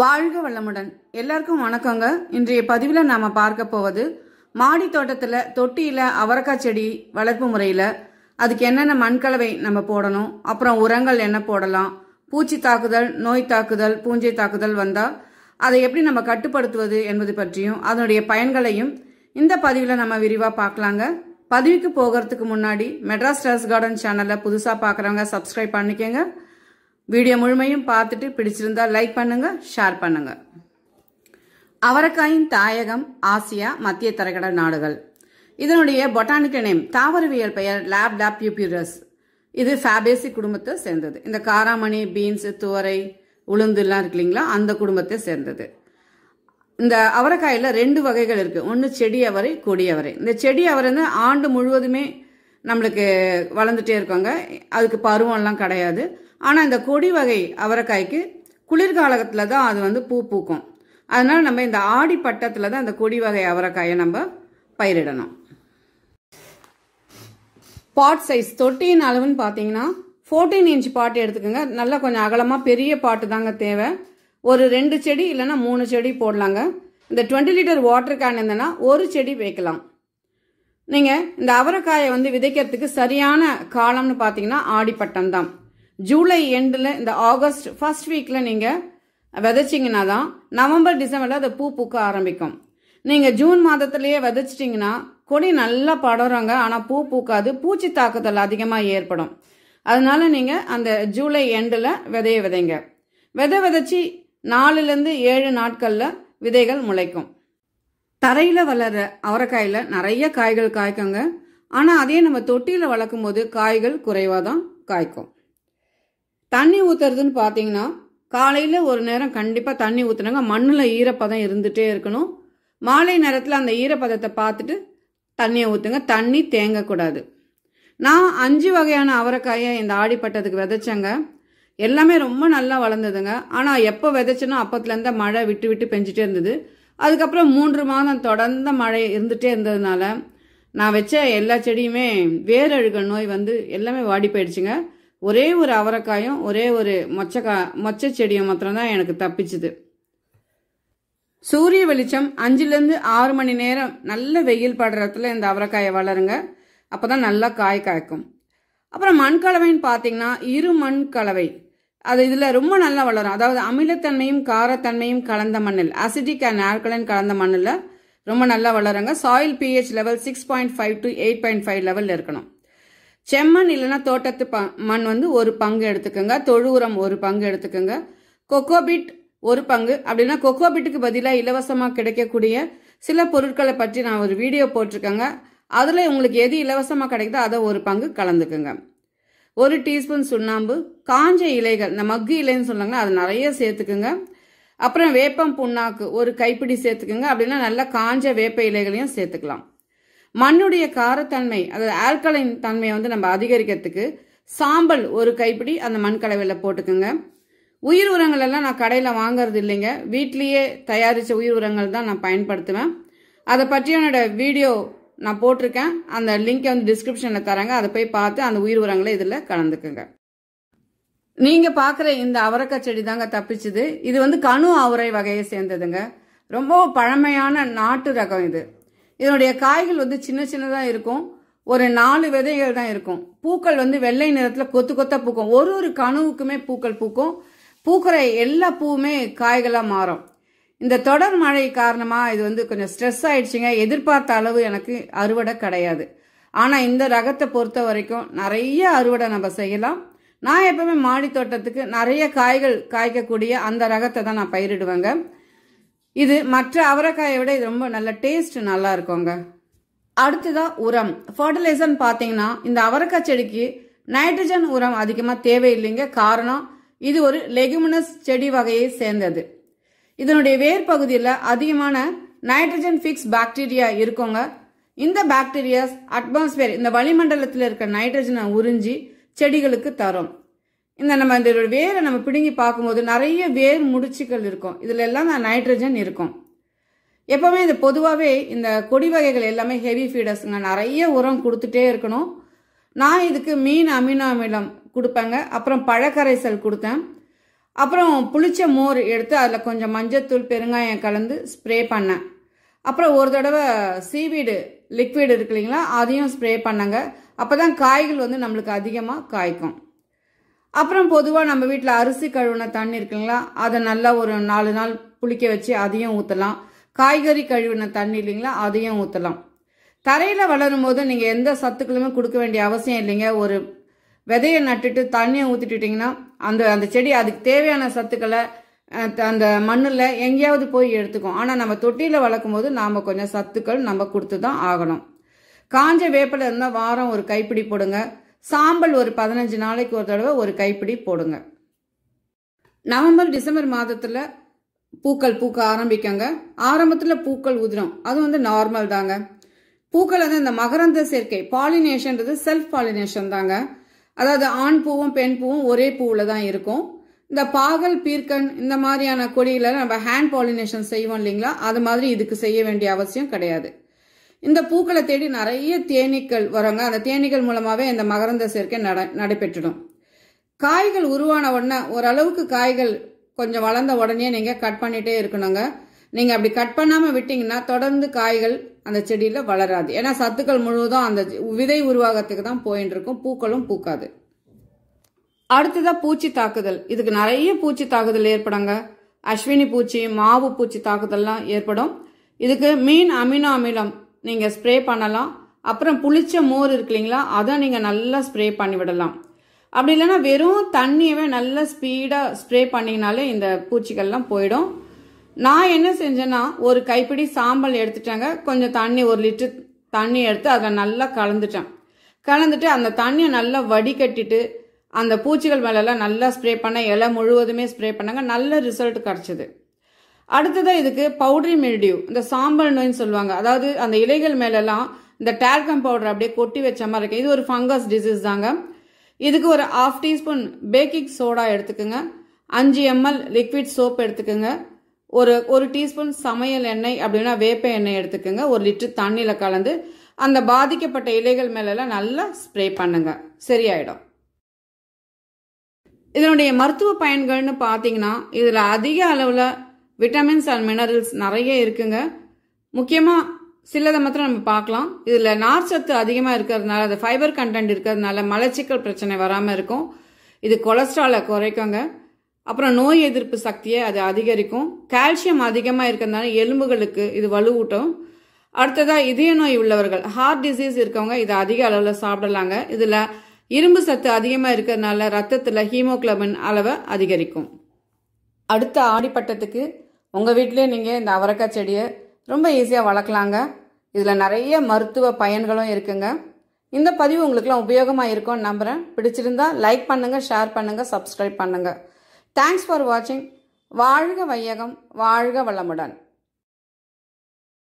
வாழ்க வளமுடன் எல்லாருக்கும் வணக்கங்க இன்றைய பதிவில் நாம் பார்க்க போவது மாடி தோட்டத்தில் தொட்டியில் அவரக்காய் செடி வளர்ப்பு முறையில் அதுக்கு என்னென்ன மண்கலவை நம்ம போடணும் அப்புறம் உரங்கள் என்ன போடலாம் பூச்சி தாக்குதல் நோய் தாக்குதல் பூஞ்சை தாக்குதல் வந்தால் அதை எப்படி நம்ம கட்டுப்படுத்துவது என்பது பற்றியும் அதனுடைய பயன்களையும் இந்த பதிவில் நம்ம விரிவாக பார்க்கலாங்க பதிவுக்கு போகிறதுக்கு முன்னாடி மெட்ராஸ் டெரஸ் கார்டன் சேனலை புதுசாக பார்க்குறவங்க சப்ஸ்கிரைப் பண்ணிக்கோங்க வீடியோ முழுமையும் பார்த்துட்டு பிடிச்சிருந்தா லைக் பண்ணுங்க ஷேர் பண்ணுங்க அவரக்காயின் தாயகம் ஆசியா மத்திய தரைக்கடல் நாடுகள் இதனுடைய பொட்டானிக்கல் நேம் தாவரவியல் பெயர் லேப் யூபியூரஸ் இது ஃபேபேசி குடும்பத்தை சேர்ந்தது இந்த காராமணி பீன்ஸ் துவரை உளுந்துலாம் இருக்கு இல்லைங்களா அந்த குடும்பத்தை சேர்ந்தது இந்த அவரைக்காயில் ரெண்டு வகைகள் இருக்குது ஒன்று செடி அவரை கொடி அவரை இந்த செடி அவரை வந்து ஆண்டு முழுவதுமே நம்மளுக்கு வளர்ந்துட்டே இருக்காங்க அதுக்கு பருவம்லாம் கிடையாது ஆனால் இந்த கொடி வகை அவரைக்காய்க்கு குளிர்காலத்தில் தான் அது வந்து பூ பூக்கும் அதனால் நம்ம இந்த ஆடி பட்டத்தில் தான் அந்த கொடி வகை அவரைக்காயை நம்ம பயிரிடணும் பாட் சைஸ் தொட்டியின் அளவுன்னு பார்த்தீங்கன்னா ஃபோர்டீன் இன்ச் பாட்டு எடுத்துக்கோங்க நல்லா கொஞ்சம் அகலமாக பெரிய பாட்டு தாங்க தேவை ஒரு ரெண்டு செடி இல்லைன்னா மூணு செடி போடலாங்க இந்த டுவெண்ட்டி லிட்டர் வாட்டர் கேன் இருந்ததுன்னா ஒரு செடி வைக்கலாம் நீங்கள் இந்த அவரைக்காயை வந்து விதைக்கிறதுக்கு சரியான காலம்னு பார்த்தீங்கன்னா ஆடிப்பட்டம் தான் ஜூலை எண்டில் இந்த ஆகஸ்ட் ஃபர்ஸ்ட் வீக்கில் நீங்கள் விதைச்சிங்கன்னா தான் நவம்பர் டிசம்பரில் அது பூ பூக்க ஆரம்பிக்கும் நீங்கள் ஜூன் மாதத்துலேயே விதைச்சிட்டிங்கன்னா கொடி நல்லா படுறாங்க ஆனால் பூ பூக்காது பூச்சி தாக்குதல் அதிகமாக ஏற்படும் அதனால நீங்கள் அந்த ஜூலை எண்டில் விதைய விதைங்க விதை விதைச்சி நாலுலேருந்து ஏழு நாட்களில் விதைகள் முளைக்கும் தரையில் வளர்ற அவரைக்காயில் நிறைய காய்கள் காய்க்குங்க ஆனால் அதே நம்ம தொட்டியில் வளர்க்கும் போது காய்கள் குறைவாக தான் காய்க்கும் தண்ணி ஊற்றுறதுன்னு பார்த்தீங்கன்னா காலையில் ஒரு நேரம் கண்டிப்பாக தண்ணி ஊற்றுனாங்க மண்ணில் ஈரப்பதம் இருந்துகிட்டே இருக்கணும் மாலை நேரத்தில் அந்த ஈரப்பதத்தை பார்த்துட்டு தண்ணியை ஊற்றுங்க தண்ணி தேங்கக்கூடாது நான் அஞ்சு வகையான அவரைக்காயை இந்த ஆடிப்பட்டதுக்கு விதைச்சேங்க எல்லாமே ரொம்ப நல்லா வளர்ந்ததுங்க ஆனால் எப்போ விதைச்சனோ அப்போத்துலேருந்து மழை விட்டு விட்டு பெஞ்சிட்டே இருந்தது அதுக்கப்புறம் மூன்று மாதம் தொடர்ந்த மழை இருந்துகிட்டே இருந்ததுனால நான் வச்ச எல்லா செடியுமே வேரழுக நோய் வந்து எல்லாமே வாடி போயிடுச்சுங்க ஒரே ஒரு அவரைக்காயும் ஒரே ஒரு மொச்சக்காய் மொச்சை செடியும் மாத்திரம்தான் எனக்கு தப்பிச்சுது சூரிய வெளிச்சம் அஞ்சுலேருந்து ஆறு மணி நேரம் நல்ல வெயில் படுறதுல இந்த அவரைக்காயை வளருங்க அப்போ தான் நல்லா காய் காய்க்கும் அப்புறம் மண் கலவைன்னு பார்த்தீங்கன்னா இரு மண் கலவை அது இதில் ரொம்ப நல்லா வளரும் அதாவது அமிலத்தன்மையும் காரத்தன்மையும் கலந்த மண்ணில் அசிட்டிக் அண்ட் ஆல்கலைன் கலந்த மண்ணில் ரொம்ப நல்லா வளருங்க soil pH level six point five to eight point five level இருக்கணும் செம்மண் இல்லைன்னா தோட்டத்து ப மண் வந்து ஒரு பங்கு எடுத்துக்கோங்க தொழு உரம் ஒரு பங்கு எடுத்துக்கோங்க கொக்கோபிட் ஒரு பங்கு அப்படின்னா கொக்கோபிட்டுக்கு பதிலாக இலவசமாக கிடைக்கக்கூடிய சில பொருட்களை பற்றி நான் ஒரு வீடியோ போட்டிருக்கேங்க அதில் உங்களுக்கு எது இலவசமாக கிடைக்குதோ அதை ஒரு பங்கு கலந்துக்குங்க ஒரு டீஸ்பூன் சுண்ணாம்பு காஞ்ச இலைகள் இந்த மக்கு இலைன்னு சொன்னாங்கன்னா அது நிறைய சேர்த்துக்குங்க அப்புறம் வேப்பம் புண்ணாக்கு ஒரு கைப்பிடி சேர்த்துக்குங்க அப்படின்னா நல்லா காஞ்ச வேப்ப இலைகளையும் சேர்த்துக்கலாம் மண்ணுடைய காரத்தன்மை அதாவது ஆல்கலைன் தன்மையை வந்து நம்ம அதிகரிக்கிறதுக்கு சாம்பல் ஒரு கைப்பிடி அந்த மண் கலவையில் போட்டுக்குங்க உயிர் உரங்கள் எல்லாம் நான் கடையில் வாங்கறது இல்லைங்க வீட்லேயே தயாரித்த உயிர் உரங்கள் தான் நான் பயன்படுத்துவேன் அதை பற்றி என்னோட வீடியோ நான் போட்டிருக்கேன் அந்த லிங்கை வந்து டிஸ்கிரிப்ஷனில் தராங்க அதை போய் பார்த்து அந்த உயிர் உரங்களை இதில் கலந்துக்குங்க நீங்கள் பார்க்குற இந்த அவரக்காய் செடி தாங்க தப்பிச்சுது இது வந்து கணு அவரை வகையை சேர்ந்ததுங்க ரொம்ப பழமையான நாட்டு ரகம் இது இதனுடைய காய்கள் வந்து சின்ன சின்னதாக இருக்கும் ஒரு நாலு விதைகள் தான் இருக்கும் பூக்கள் வந்து வெள்ளை நிறத்தில் கொத்து கொத்தாக பூக்கும் ஒரு ஒரு கணுவுக்குமே பூக்கள் பூக்கும் பூக்கிற எல்லா பூவுமே காய்களாக மாறும் இந்த தொடர் மழை காரணமாக இது வந்து கொஞ்சம் ஸ்ட்ரெஸ் ஆயிடுச்சுங்க எதிர்பார்த்த அளவு எனக்கு அறுவடை கிடையாது ஆனால் இந்த ரகத்தை பொறுத்த வரைக்கும் நிறைய அறுவடை நம்ம செய்யலாம் நான் எப்பவுமே மாடி தோட்டத்துக்கு நிறைய காய்கள் காய்க்கக்கூடிய அந்த ரகத்தை தான் நான் பயிரிடுவேங்க இது மற்ற அவரைக்காயை விட இது ரொம்ப நல்ல டேஸ்ட் நல்லா இருக்குங்க அடுத்ததாக உரம் ஃபர்டிலைசர் பார்த்தீங்கன்னா இந்த அவரைக்காய் செடிக்கு நைட்ரஜன் உரம் அதிகமாக தேவையில்லைங்க காரணம் இது ஒரு லெகுமினஸ் செடி வகையை சேர்ந்தது இதனுடைய வேர் பகுதியில் அதிகமான நைட்ரஜன் ஃபிக்ஸ் பாக்டீரியா இருக்குங்க இந்த பாக்டீரியாஸ் அட்மாஸ்பியர் இந்த வளிமண்டலத்தில் இருக்க நைட்ரஜனை உறிஞ்சி செடிகளுக்கு தரும் இந்த நம்ம இந்த வேரை நம்ம பிடுங்கி பார்க்கும்போது நிறைய வேர் முடிச்சுக்கள் இருக்கும் இதில் எல்லாம் நைட்ரஜன் இருக்கும் எப்போவுமே இந்த பொதுவாகவே இந்த கொடி வகைகள் எல்லாமே ஹெவி ஃபீடர்ஸுங்க நிறைய உரம் கொடுத்துட்டே இருக்கணும் நான் இதுக்கு மீன் அமினோ அமிலம் கொடுப்பேங்க அப்புறம் பழக்கரைசல் கொடுத்தேன் அப்புறம் புளிச்ச மோர் எடுத்து அதில் கொஞ்சம் மஞ்சத்தூள் பெருங்காயம் கலந்து ஸ்ப்ரே பண்ணேன் அப்புறம் ஒரு தடவை சீவீடு லிக்விட் இருக்கு இல்லைங்களா அதையும் ஸ்ப்ரே பண்ணாங்க அப்போ தான் காய்கள் வந்து நம்மளுக்கு அதிகமாக காய்க்கும் அப்புறம் பொதுவாக நம்ம வீட்டில் அரிசி கழுவின தண்ணி இருக்குங்களா அதை நல்லா ஒரு நாலு நாள் புளிக்க வச்சு அதையும் ஊற்றலாம் காய்கறி கழுவின தண்ணி இல்லைங்களா அதையும் ஊற்றலாம் தரையில் வளரும் போது நீங்கள் எந்த சத்துக்களுமே கொடுக்க வேண்டிய அவசியம் இல்லைங்க ஒரு விதையை நட்டுட்டு தண்ணியை ஊற்றிட்டுட்டிங்கன்னா அந்த அந்த செடி அதுக்கு தேவையான சத்துக்களை அந்த மண்ணில் எங்கேயாவது போய் எடுத்துக்கும் ஆனால் நம்ம தொட்டியில் வளர்க்கும் போது நாம் கொஞ்சம் சத்துக்கள் நம்ம கொடுத்து தான் ஆகணும் காஞ்ச வேப்பிலை இருந்தால் வாரம் ஒரு கைப்பிடி போடுங்க சாம்பல் ஒரு பதினஞ்சு நாளைக்கு ஒரு தடவை ஒரு கைப்பிடி போடுங்க நவம்பர் டிசம்பர் மாதத்தில் பூக்கள் பூக்க ஆரம்பிக்கங்க ஆரம்பத்தில் பூக்கள் உதிரும் அது வந்து நார்மல் தாங்க பூக்கள் வந்து இந்த மகரந்த சேர்க்கை பாலினேஷன்றது செல்ஃப் பாலினேஷன் தாங்க அதாவது ஆண் பூவும் பெண் பூவும் ஒரே பூவில் தான் இருக்கும் இந்த பாகல் பீர்க்கன் இந்த மாதிரியான கொடிகளை நம்ம ஹேண்ட் பாலினேஷன் செய்வோம் இல்லைங்களா அது மாதிரி இதுக்கு செய்ய வேண்டிய அவசியம் கிடையாது இந்த பூக்களை தேடி நிறைய தேனீக்கள் வரவங்க அந்த தேனீக்கள் மூலமாகவே இந்த மகரந்த சேர்க்கை நட நடைபெற்றுடும் காய்கள் உருவான உடனே ஓரளவுக்கு காய்கள் கொஞ்சம் வளர்ந்த உடனே நீங்கள் கட் பண்ணிகிட்டே இருக்கணுங்க நீங்கள் அப்படி கட் பண்ணாமல் விட்டிங்கன்னா தொடர்ந்து காய்கள் அந்த செடியில் வளராது ஏன்னா சத்துக்கள் முழுவதும் அந்த விதை உருவாகத்துக்கு தான் போயின்னு இருக்கும் பூக்களும் பூக்காது அடுத்ததாக பூச்சி தாக்குதல் இதுக்கு நிறைய பூச்சி தாக்குதல் ஏற்படுங்க அஸ்வினி பூச்சி மாவு பூச்சி தாக்குதல்லாம் ஏற்படும் இதுக்கு மீன் அமினோ அமிலம் நீங்கள் ஸ்ப்ரே பண்ணலாம் அப்புறம் புளிச்ச மோர் இருக்கு இல்லைங்களா அதை நீங்கள் நல்லா ஸ்ப்ரே பண்ணி விடலாம் அப்படி இல்லைன்னா வெறும் தண்ணியவே நல்லா ஸ்பீடாக ஸ்ப்ரே பண்ணிங்கனாலே இந்த பூச்சிகள்லாம் போயிடும் நான் என்ன செஞ்சேன்னா ஒரு கைப்பிடி சாம்பல் எடுத்துட்டேங்க கொஞ்சம் தண்ணி ஒரு லிட்டர் தண்ணி எடுத்து அதை நல்லா கலந்துட்டேன் கலந்துட்டு அந்த தண்ணியை நல்லா வடிகட்டிட்டு அந்த பூச்சிகள் மேலெல்லாம் நல்லா ஸ்ப்ரே பண்ண இலை முழுவதுமே ஸ்ப்ரே பண்ணாங்க நல்ல ரிசல்ட் கிடச்சிது அடுத்ததாக இதுக்கு பவுடரி மெல்டியூ இந்த சாம்பல் நோயின்னு சொல்லுவாங்க அதாவது அந்த இலைகள் மேலெல்லாம் இந்த டேல்கம் பவுடர் அப்படியே கொட்டி வச்ச மாதிரி இருக்கு இது ஒரு ஃபங்கஸ் டிசீஸ் தாங்க இதுக்கு ஒரு ஹாஃப் டீஸ்பூன் பேக்கிங் சோடா எடுத்துக்கோங்க அஞ்சு எம்எல் லிக்விட் சோப் எடுத்துக்கோங்க ஒரு ஒரு டீஸ்பூன் சமையல் எண்ணெய் அப்படின்னா வேப்ப எண்ணெய் எடுத்துக்கோங்க ஒரு லிட்டர் தண்ணியில் கலந்து அந்த பாதிக்கப்பட்ட இலைகள் மேலெல்லாம் நல்லா ஸ்ப்ரே பண்ணுங்க சரியாயிடும் இதனுடைய மருத்துவ பயன்கள்னு பார்த்தீங்கன்னா இதில் அதிக அளவில் விட்டமின்ஸ் அண்ட் மினரல்ஸ் நிறைய இருக்குங்க முக்கியமாக சிலதை மாத்திரம் நம்ம பார்க்கலாம் இதில் நார்ச்சத்து அதிகமாக இருக்கிறதுனால அது ஃபைபர் கண்டென்ட் இருக்கிறதுனால மலச்சிக்கல் பிரச்சனை வராமல் இருக்கும் இது கொலஸ்ட்ராலை குறைக்குங்க அப்புறம் நோய் எதிர்ப்பு சக்தியை அது அதிகரிக்கும் கால்சியம் அதிகமாக இருக்கிறதுனால எலும்புகளுக்கு இது வலுவூட்டும் அடுத்ததாக இதய நோய் உள்ளவர்கள் ஹார்ட் டிசீஸ் இருக்கவங்க இதை அதிக அளவில் சாப்பிடலாங்க இதில் இரும்பு சத்து அதிகமாக இருக்கிறதுனால ரத்தத்தில் ஹீமோக்ளபின் அளவை அதிகரிக்கும் அடுத்த ஆடிப்பட்டத்துக்கு உங்கள் வீட்டிலே நீங்கள் இந்த அவரக்காய் செடியை ரொம்ப ஈஸியாக வளர்க்கலாங்க இதில் நிறைய மருத்துவ பயன்களும் இருக்குங்க இந்த பதிவு உங்களுக்குலாம் உபயோகமாக இருக்கும்னு நம்புகிறேன் பிடிச்சிருந்தா லைக் பண்ணுங்கள் ஷேர் பண்ணுங்கள் சப்ஸ்கிரைப் பண்ணுங்கள் தேங்க்ஸ் ஃபார் வாட்சிங் வாழ்க வையகம் வாழ்க வளமுடன்